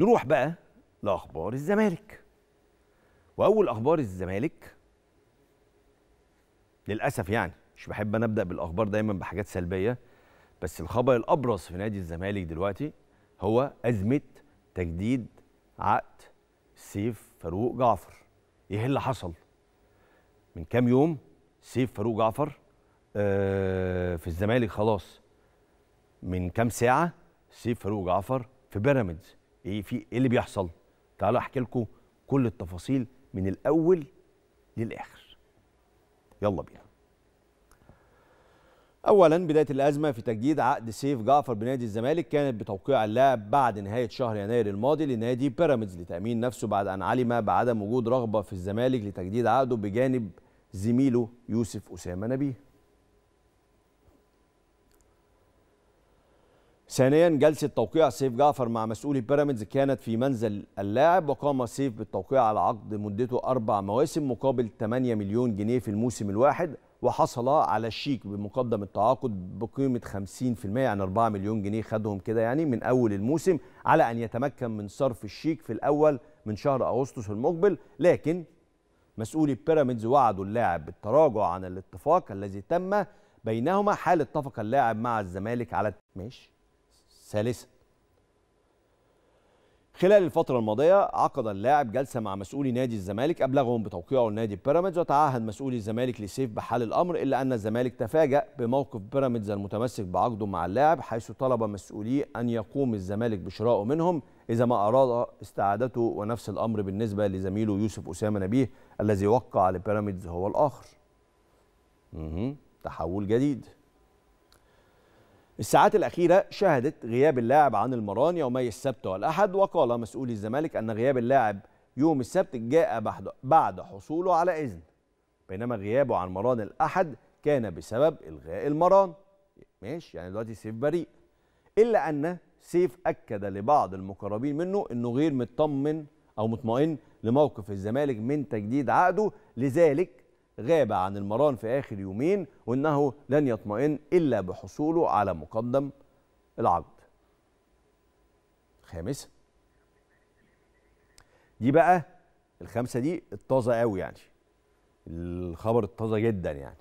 نروح بقى لاخبار الزمالك واول اخبار الزمالك للاسف يعني مش بحب انا ابدا بالاخبار دايما بحاجات سلبيه بس الخبر الابرز في نادي الزمالك دلوقتي هو ازمه تجديد عقد سيف فاروق جعفر ايه اللي حصل من كام يوم سيف فاروق جعفر آه، في الزمالك خلاص من كام ساعه سيف فاروق جعفر في بيراميدز ايه في ايه اللي بيحصل تعالوا احكي لكم كل التفاصيل من الاول للاخر يلا بينا اولا بدايه الازمه في تجديد عقد سيف جعفر بنادي الزمالك كانت بتوقيع اللاعب بعد نهايه شهر يناير الماضي لنادي بيراميدز لتامين نفسه بعد ان علم بعدم وجود رغبه في الزمالك لتجديد عقده بجانب زميله يوسف اسامه نبيه ثانيا جلسه توقيع سيف جعفر مع مسؤولي بيراميدز كانت في منزل اللاعب وقام سيف بالتوقيع على عقد مدته اربع مواسم مقابل 8 مليون جنيه في الموسم الواحد وحصل على الشيك بمقدم التعاقد بقيمه 50% يعني 4 مليون جنيه خدهم كده يعني من اول الموسم على ان يتمكن من صرف الشيك في الاول من شهر اغسطس المقبل لكن مسؤولي بيراميدز وعدوا اللاعب بالتراجع عن الاتفاق الذي تم بينهما حال اتفق اللاعب مع الزمالك على ماشي ثالثا خلال الفترة الماضية عقد اللاعب جلسة مع مسؤولي نادي الزمالك أبلغهم بتوقيعه لنادي بيراميدز وتعهد مسؤولي الزمالك لسيف بحال الأمر إلا أن الزمالك تفاجأ بموقف بيراميدز المتمسك بعقده مع اللاعب حيث طلب مسؤوليه أن يقوم الزمالك بشرائه منهم إذا ما أراد استعادته ونفس الأمر بالنسبة لزميله يوسف أسامة نبيه الذي وقع لبيراميدز هو الآخر. تحول جديد. الساعات الأخيرة شهدت غياب اللاعب عن المران يومي السبت والأحد وقال مسؤول الزمالك أن غياب اللاعب يوم السبت جاء بعد حصوله على إذن بينما غيابه عن مران الأحد كان بسبب إلغاء المران ماشي يعني دلوقتي سيف بريء إلا أن سيف أكد لبعض المقربين منه أنه غير مطمن أو مطمئن لموقف الزمالك من تجديد عقده لذلك غاب عن المران في آخر يومين وأنه لن يطمئن إلا بحصوله على مقدم العقد خامس دي بقى الخمسة دي الطازة قوي يعني الخبر الطازة جدا يعني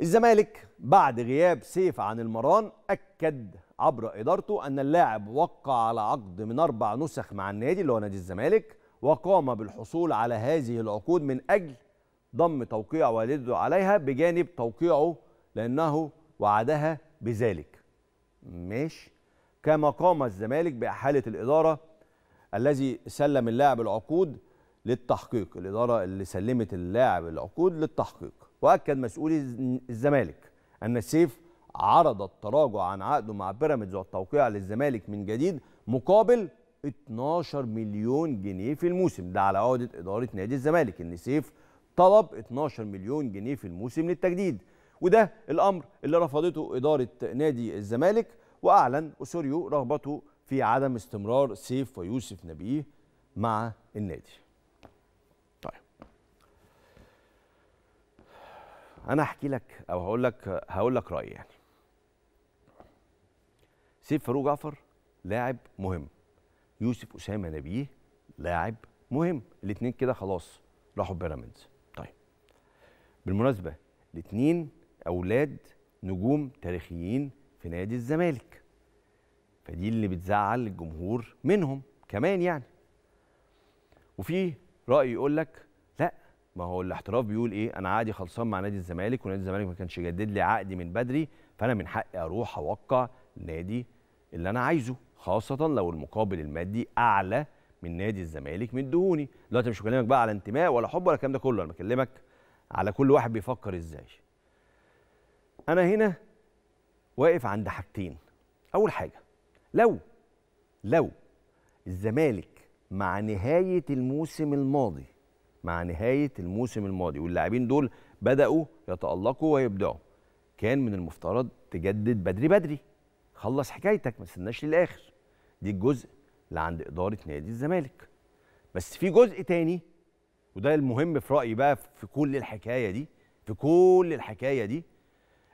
الزمالك بعد غياب سيف عن المران أكد عبر إدارته أن اللاعب وقع على عقد من أربع نسخ مع النادي اللي هو نادي الزمالك وقام بالحصول على هذه العقود من أجل ضم توقيع والده عليها بجانب توقيعه لأنه وعدها بذلك ماشي كما قام الزمالك بأحالة الإدارة الذي سلم اللاعب العقود للتحقيق الإدارة اللي سلمت اللاعب العقود للتحقيق وأكد مسؤول الزمالك أن السيف عرض التراجع عن عقده مع بيراميدز والتوقيع للزمالك من جديد مقابل 12 مليون جنيه في الموسم ده على عودة إدارة نادي الزمالك إن سيف طلب 12 مليون جنيه في الموسم للتجديد وده الأمر اللي رفضته إدارة نادي الزمالك وأعلن أسوريو رغبته في عدم استمرار سيف ويوسف نبيه مع النادي طيب أنا هحكي لك أو هقول لك هقول لك رأيي يعني سيف فاروق جعفر لاعب مهم يوسف أسامة نبيه لاعب مهم الاثنين كده خلاص راحوا بيراميدز بالمناسبه الاثنين اولاد نجوم تاريخيين في نادي الزمالك فدي اللي بتزعل الجمهور منهم كمان يعني وفي راي يقول لك لا ما هو الاحتراف بيقول ايه انا عادي خلصان مع نادي الزمالك ونادي الزمالك ما كانش يجدد لي عقدي من بدري فانا من حقي اروح اوقع النادي اللي انا عايزه خاصه لو المقابل المادي اعلى من نادي الزمالك من دهوني دلوقتي مش بكلمك بقى على انتماء ولا حب ولا الكلام ده كله انا بكلمك على كل واحد بيفكر ازاي انا هنا واقف عند حاجتين اول حاجه لو لو الزمالك مع نهايه الموسم الماضي مع نهايه الموسم الماضي واللاعبين دول بداوا يتالقوا ويبدعوا كان من المفترض تجدد بدري بدري خلص حكايتك ما تستناش للاخر دي الجزء اللي عند اداره نادي الزمالك بس في جزء تاني وده المهم في رايي بقى في كل الحكايه دي في كل الحكايه دي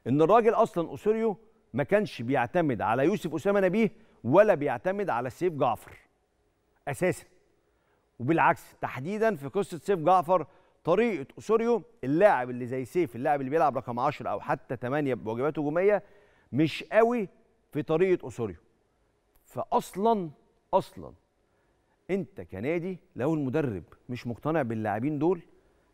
ان الراجل اصلا اسوريو ما كانش بيعتمد على يوسف اسامه نبيه ولا بيعتمد على سيف جعفر اساسا وبالعكس تحديدا في قصه سيف جعفر طريقه اسوريو اللاعب اللي زي سيف اللاعب اللي بيلعب رقم 10 او حتى 8 بواجبات هجوميه مش قوي في طريقه اسوريو فاصلا اصلا انت كنادي لو المدرب مش مقتنع باللاعبين دول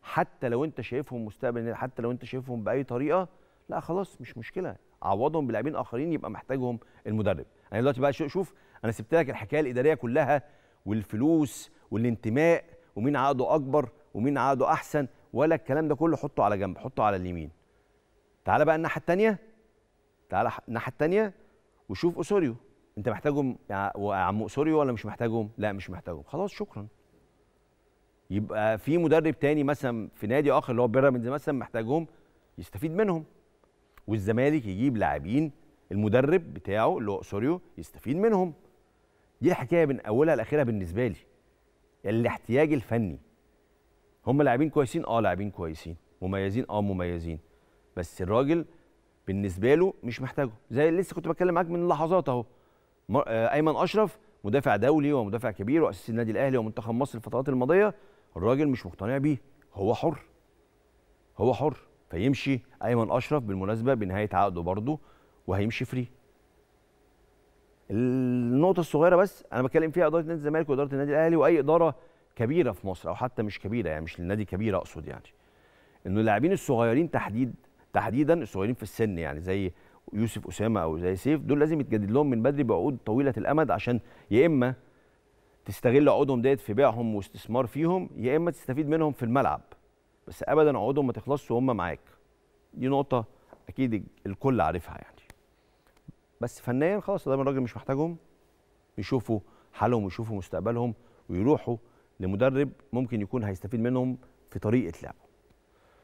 حتى لو انت شايفهم مستقبل حتى لو انت شايفهم باي طريقه لا خلاص مش مشكله عوضهم بلاعبين اخرين يبقى محتاجهم المدرب انا دلوقتي بقى شوف انا سبت لك الحكايه الاداريه كلها والفلوس والانتماء ومين عقده اكبر ومين عقده احسن ولا الكلام ده كله حطه على جنب حطه على اليمين تعال بقى الناحيه الثانيه تعال الناحيه الثانيه وشوف اسوريو انت محتاجهم عم سوري ولا مش محتاجهم لا مش محتاجهم خلاص شكرا يبقى في مدرب تاني مثلا في نادي اخر اللي هو بيراميدز مثلا محتاجهم يستفيد منهم والزمالك يجيب لاعبين المدرب بتاعه اللي هو سوريو يستفيد منهم دي الحكايه من اولها لاخرها بالنسبه لي الاحتياج الفني هم لاعبين كويسين اه لاعبين كويسين مميزين اه مميزين بس الراجل بالنسبه له مش محتاجه زي اللي لسه كنت بتكلم معاك من لحظات اهو آه، ايمن اشرف مدافع دولي ومدافع كبير واساس النادي الاهلي ومنتخب مصر الفترات الماضيه الراجل مش مقتنع بيه هو حر هو حر فيمشي ايمن اشرف بالمناسبه بنهايه عقده برضه وهيمشي فري النقطه الصغيره بس انا بتكلم فيها اداره نادي الزمالك واداره النادي الاهلي واي اداره كبيره في مصر او حتى مش كبيره يعني مش للنادي كبير اقصد يعني انه اللاعبين الصغيرين تحديد تحديدا الصغيرين في السن يعني زي يوسف اسامه او زي سيف دول لازم يتجدد لهم من بدري بعقود طويله الامد عشان يا اما تستغل عقودهم ديت في بيعهم واستثمار فيهم يا اما تستفيد منهم في الملعب بس ابدا عقودهم ما تخلصش وهم معاك دي نقطه اكيد الكل عارفها يعني بس فنيا خلاص ده الراجل مش محتاجهم يشوفوا حالهم ويشوفوا مستقبلهم ويروحوا لمدرب ممكن يكون هيستفيد منهم في طريقه لعبه